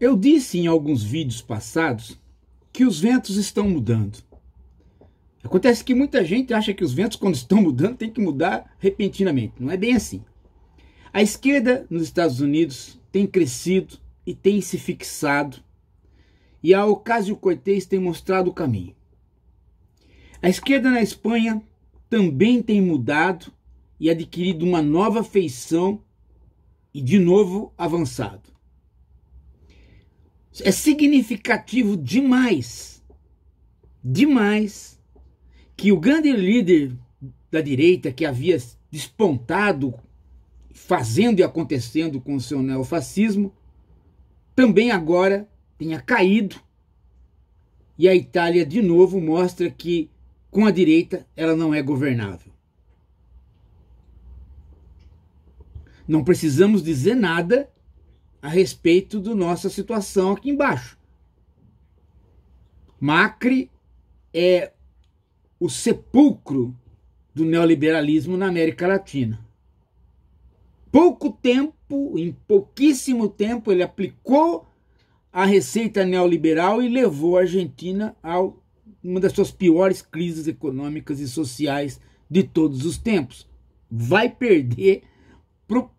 Eu disse em alguns vídeos passados que os ventos estão mudando. Acontece que muita gente acha que os ventos, quando estão mudando, tem que mudar repentinamente. Não é bem assim. A esquerda nos Estados Unidos tem crescido e tem se fixado, e a Ocasio Cortez tem mostrado o caminho. A esquerda na Espanha também tem mudado e adquirido uma nova feição e de novo avançado é significativo demais, demais, que o grande líder da direita que havia despontado, fazendo e acontecendo com o seu neofascismo, também agora tenha caído. E a Itália, de novo, mostra que com a direita ela não é governável. Não precisamos dizer nada a respeito da nossa situação aqui embaixo. Macri é o sepulcro do neoliberalismo na América Latina. Pouco tempo, em pouquíssimo tempo, ele aplicou a receita neoliberal e levou a Argentina a uma das suas piores crises econômicas e sociais de todos os tempos. Vai perder para o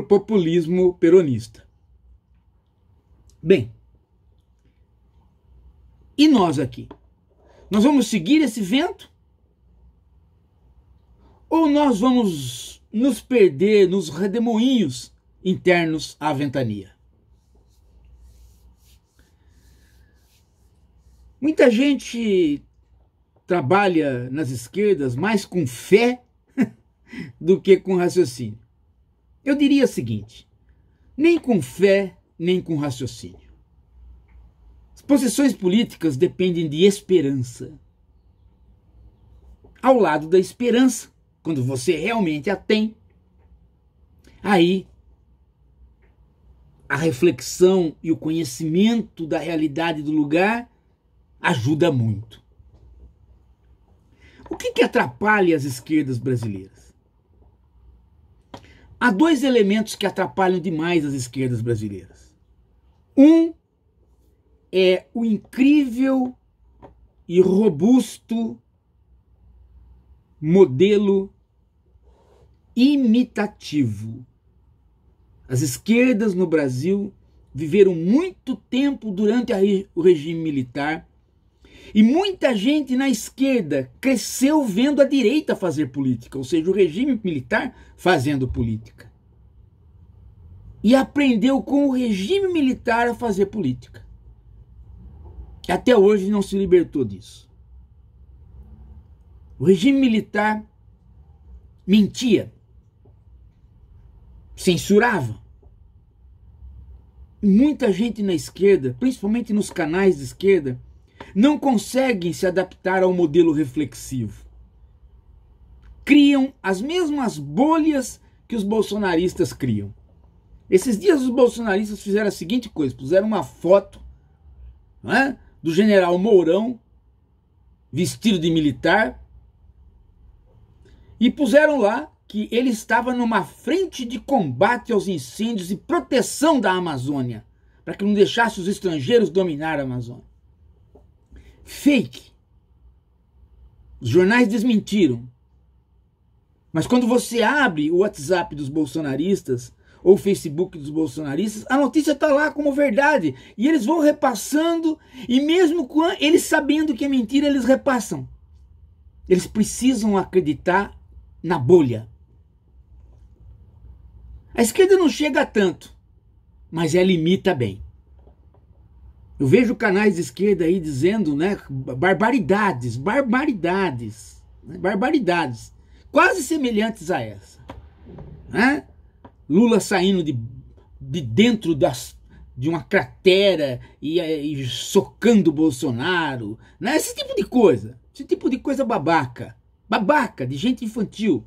para o populismo peronista. Bem, e nós aqui? Nós vamos seguir esse vento? Ou nós vamos nos perder nos redemoinhos internos à ventania? Muita gente trabalha nas esquerdas mais com fé do que com raciocínio. Eu diria o seguinte: nem com fé, nem com raciocínio. As posições políticas dependem de esperança. Ao lado da esperança, quando você realmente a tem, aí a reflexão e o conhecimento da realidade do lugar ajuda muito. O que, que atrapalha as esquerdas brasileiras? Há dois elementos que atrapalham demais as esquerdas brasileiras. Um é o incrível e robusto modelo imitativo. As esquerdas no Brasil viveram muito tempo durante a, o regime militar e muita gente na esquerda cresceu vendo a direita fazer política, ou seja, o regime militar fazendo política. E aprendeu com o regime militar a fazer política. Até hoje não se libertou disso. O regime militar mentia, censurava. Muita gente na esquerda, principalmente nos canais de esquerda, não conseguem se adaptar ao modelo reflexivo. Criam as mesmas bolhas que os bolsonaristas criam. Esses dias os bolsonaristas fizeram a seguinte coisa: puseram uma foto é, do general Mourão, vestido de militar, e puseram lá que ele estava numa frente de combate aos incêndios e proteção da Amazônia, para que não deixasse os estrangeiros dominar a Amazônia fake. Os jornais desmentiram. Mas quando você abre o WhatsApp dos bolsonaristas ou o Facebook dos bolsonaristas, a notícia está lá como verdade. E eles vão repassando, e mesmo quando, eles sabendo que é mentira, eles repassam. Eles precisam acreditar na bolha. A esquerda não chega a tanto, mas ela limita bem. Eu vejo canais de esquerda aí dizendo né, barbaridades, barbaridades, né, barbaridades, quase semelhantes a essa. Né? Lula saindo de, de dentro das, de uma cratera e, e socando Bolsonaro, né? esse tipo de coisa, esse tipo de coisa babaca, babaca, de gente infantil.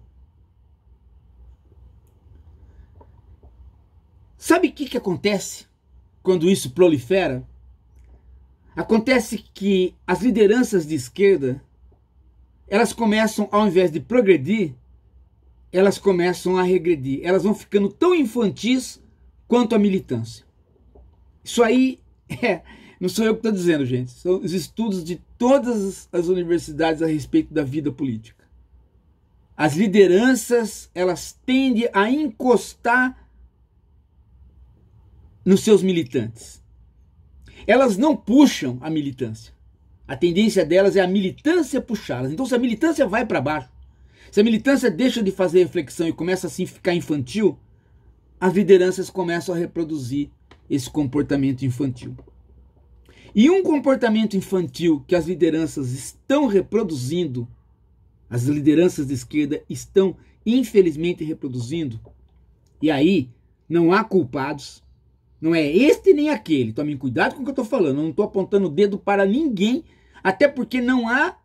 Sabe o que, que acontece quando isso prolifera? Acontece que as lideranças de esquerda, elas começam, ao invés de progredir, elas começam a regredir. Elas vão ficando tão infantis quanto a militância. Isso aí é, não sou eu que estou dizendo, gente. São os estudos de todas as universidades a respeito da vida política. As lideranças, elas tendem a encostar nos seus militantes elas não puxam a militância. A tendência delas é a militância puxá-las. Então, se a militância vai para baixo, se a militância deixa de fazer reflexão e começa assim a ficar infantil, as lideranças começam a reproduzir esse comportamento infantil. E um comportamento infantil que as lideranças estão reproduzindo, as lideranças de esquerda estão infelizmente reproduzindo, e aí não há culpados, não é este nem aquele. Tomem cuidado com o que eu estou falando. Eu não estou apontando o dedo para ninguém, até porque não há,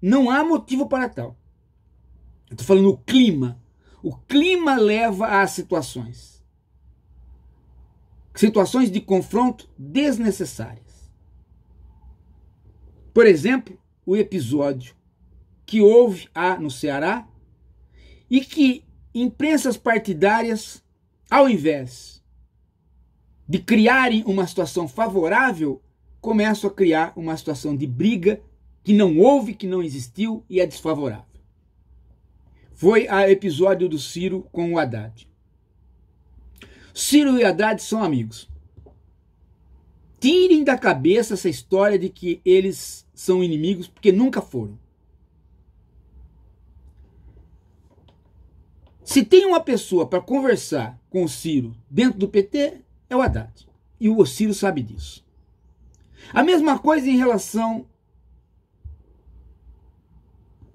não há motivo para tal. estou falando o clima. O clima leva a situações. Situações de confronto desnecessárias. Por exemplo, o episódio que houve há no Ceará e que imprensas partidárias, ao invés de criarem uma situação favorável, começo a criar uma situação de briga que não houve, que não existiu e é desfavorável. Foi o episódio do Ciro com o Haddad. Ciro e Haddad são amigos. Tirem da cabeça essa história de que eles são inimigos, porque nunca foram. Se tem uma pessoa para conversar com o Ciro dentro do PT, é o Haddad. E o Ciro sabe disso. A mesma coisa em relação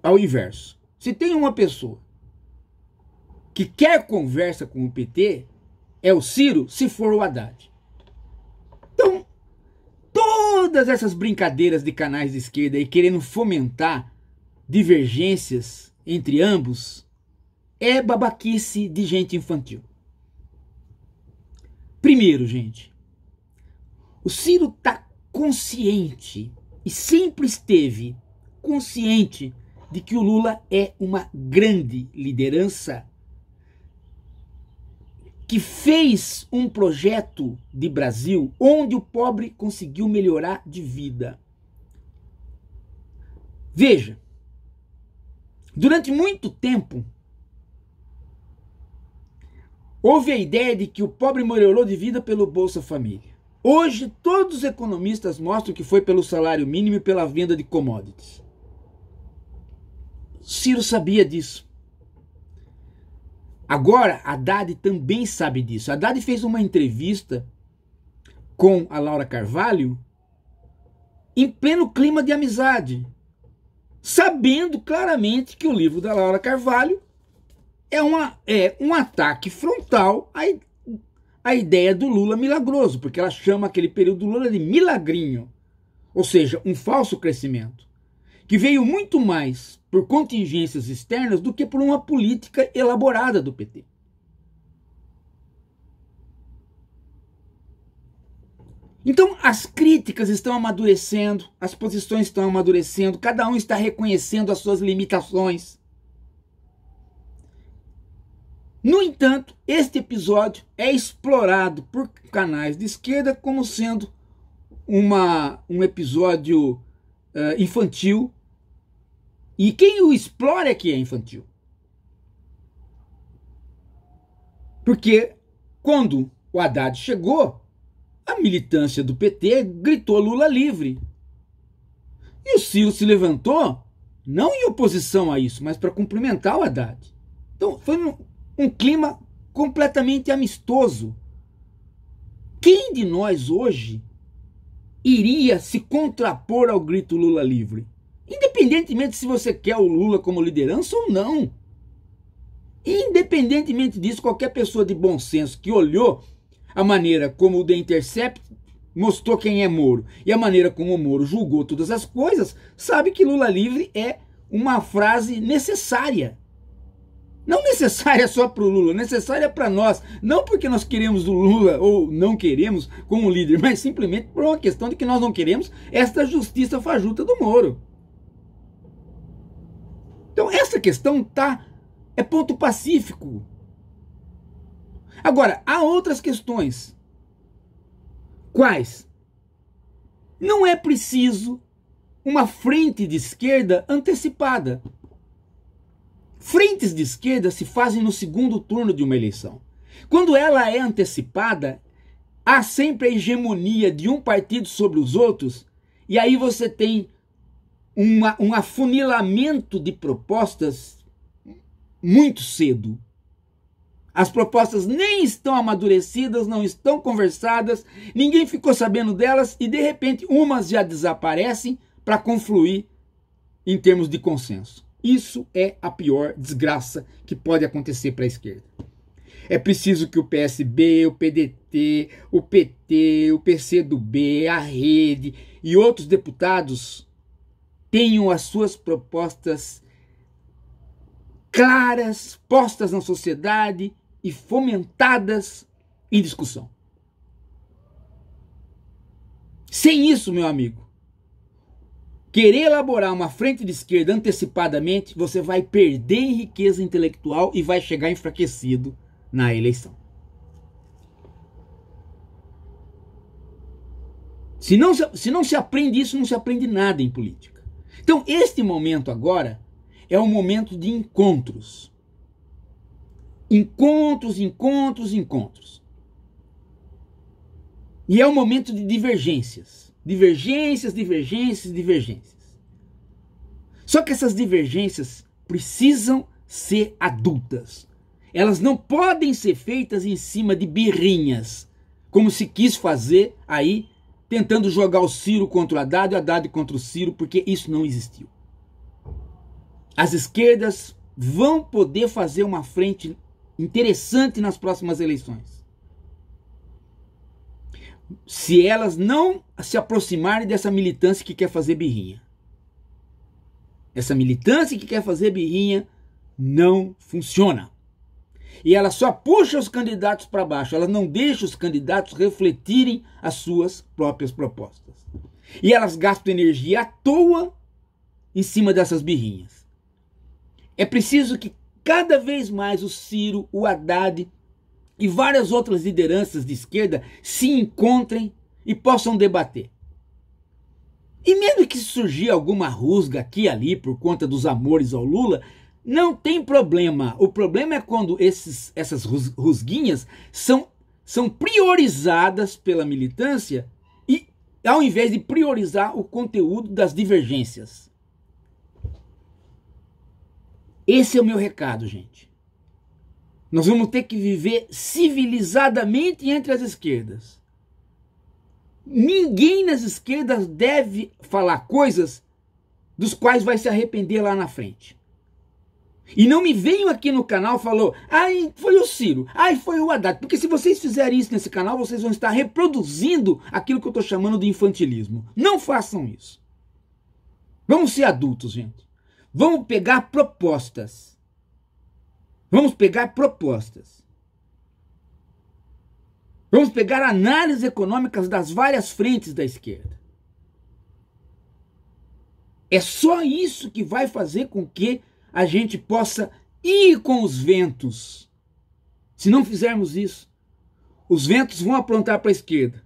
ao inverso. Se tem uma pessoa que quer conversa com o PT, é o Ciro, se for o Haddad. Então, todas essas brincadeiras de canais de esquerda e querendo fomentar divergências entre ambos é babaquice de gente infantil. Primeiro, gente, o Ciro está consciente e sempre esteve consciente de que o Lula é uma grande liderança que fez um projeto de Brasil onde o pobre conseguiu melhorar de vida. Veja, durante muito tempo, Houve a ideia de que o pobre melhorou de vida pelo Bolsa Família. Hoje, todos os economistas mostram que foi pelo salário mínimo e pela venda de commodities. Ciro sabia disso. Agora, Haddad também sabe disso. Haddad fez uma entrevista com a Laura Carvalho em pleno clima de amizade, sabendo claramente que o livro da Laura Carvalho é, uma, é um ataque frontal à, à ideia do Lula milagroso, porque ela chama aquele período do Lula de milagrinho, ou seja, um falso crescimento, que veio muito mais por contingências externas do que por uma política elaborada do PT. Então, as críticas estão amadurecendo, as posições estão amadurecendo, cada um está reconhecendo as suas limitações. No entanto, este episódio é explorado por canais de esquerda como sendo uma, um episódio uh, infantil. E quem o explora é que é infantil. Porque quando o Haddad chegou, a militância do PT gritou Lula livre. E o Ciro se levantou, não em oposição a isso, mas para cumprimentar o Haddad. Então, foi um clima completamente amistoso. Quem de nós hoje iria se contrapor ao grito Lula livre? Independentemente se você quer o Lula como liderança ou não. Independentemente disso, qualquer pessoa de bom senso que olhou a maneira como o The Intercept mostrou quem é Moro e a maneira como o Moro julgou todas as coisas, sabe que Lula livre é uma frase necessária. Não necessária só para o Lula, necessária para nós. Não porque nós queremos o Lula ou não queremos como líder, mas simplesmente por uma questão de que nós não queremos esta justiça fajuta do Moro. Então essa questão tá é ponto pacífico. Agora, há outras questões. Quais? Não é preciso uma frente de esquerda antecipada. Frentes de esquerda se fazem no segundo turno de uma eleição. Quando ela é antecipada, há sempre a hegemonia de um partido sobre os outros, e aí você tem uma, um afunilamento de propostas muito cedo. As propostas nem estão amadurecidas, não estão conversadas, ninguém ficou sabendo delas e de repente umas já desaparecem para confluir em termos de consenso. Isso é a pior desgraça que pode acontecer para a esquerda. É preciso que o PSB, o PDT, o PT, o PCdoB, a Rede e outros deputados tenham as suas propostas claras, postas na sociedade e fomentadas em discussão. Sem isso, meu amigo, querer elaborar uma frente de esquerda antecipadamente, você vai perder em riqueza intelectual e vai chegar enfraquecido na eleição. Se não, se, se não se aprende isso, não se aprende nada em política. Então, este momento agora é um momento de encontros. Encontros, encontros, encontros. E é um momento de divergências. Divergências, divergências, divergências. Só que essas divergências precisam ser adultas. Elas não podem ser feitas em cima de birrinhas, como se quis fazer aí, tentando jogar o Ciro contra o Haddad e o Haddad contra o Ciro, porque isso não existiu. As esquerdas vão poder fazer uma frente interessante nas próximas eleições se elas não se aproximarem dessa militância que quer fazer birrinha. Essa militância que quer fazer birrinha não funciona. E ela só puxa os candidatos para baixo, ela não deixa os candidatos refletirem as suas próprias propostas. E elas gastam energia à toa em cima dessas birrinhas. É preciso que cada vez mais o Ciro, o Haddad e várias outras lideranças de esquerda se encontrem e possam debater. E mesmo que surgir alguma rusga aqui e ali por conta dos amores ao Lula, não tem problema. O problema é quando esses, essas rusguinhas são, são priorizadas pela militância e ao invés de priorizar o conteúdo das divergências. Esse é o meu recado, gente. Nós vamos ter que viver civilizadamente entre as esquerdas. Ninguém nas esquerdas deve falar coisas dos quais vai se arrepender lá na frente. E não me venham aqui no canal falou, ai, foi o Ciro, ai, foi o Haddad. Porque se vocês fizerem isso nesse canal, vocês vão estar reproduzindo aquilo que eu estou chamando de infantilismo. Não façam isso. Vamos ser adultos, gente. Vamos pegar propostas Vamos pegar propostas. Vamos pegar análises econômicas das várias frentes da esquerda. É só isso que vai fazer com que a gente possa ir com os ventos. Se não fizermos isso, os ventos vão aprontar para a esquerda,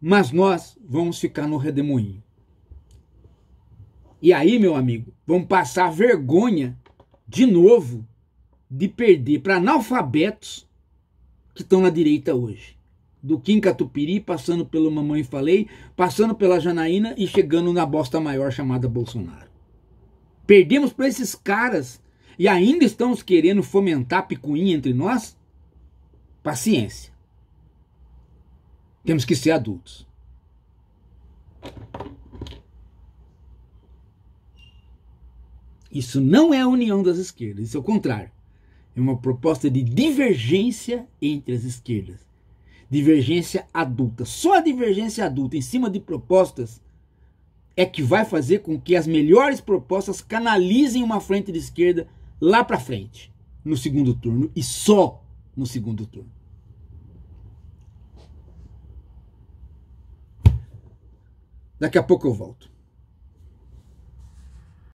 mas nós vamos ficar no redemoinho. E aí, meu amigo, vamos passar vergonha de novo de perder para analfabetos que estão na direita hoje. Do Kim Catupiri, passando pelo Mamãe Falei, passando pela Janaína e chegando na bosta maior chamada Bolsonaro. Perdemos para esses caras e ainda estamos querendo fomentar picuinha entre nós? Paciência. Temos que ser adultos. Isso não é a união das esquerdas, isso é o contrário. É uma proposta de divergência entre as esquerdas. Divergência adulta. Só a divergência adulta em cima de propostas é que vai fazer com que as melhores propostas canalizem uma frente de esquerda lá para frente, no segundo turno e só no segundo turno. Daqui a pouco eu volto.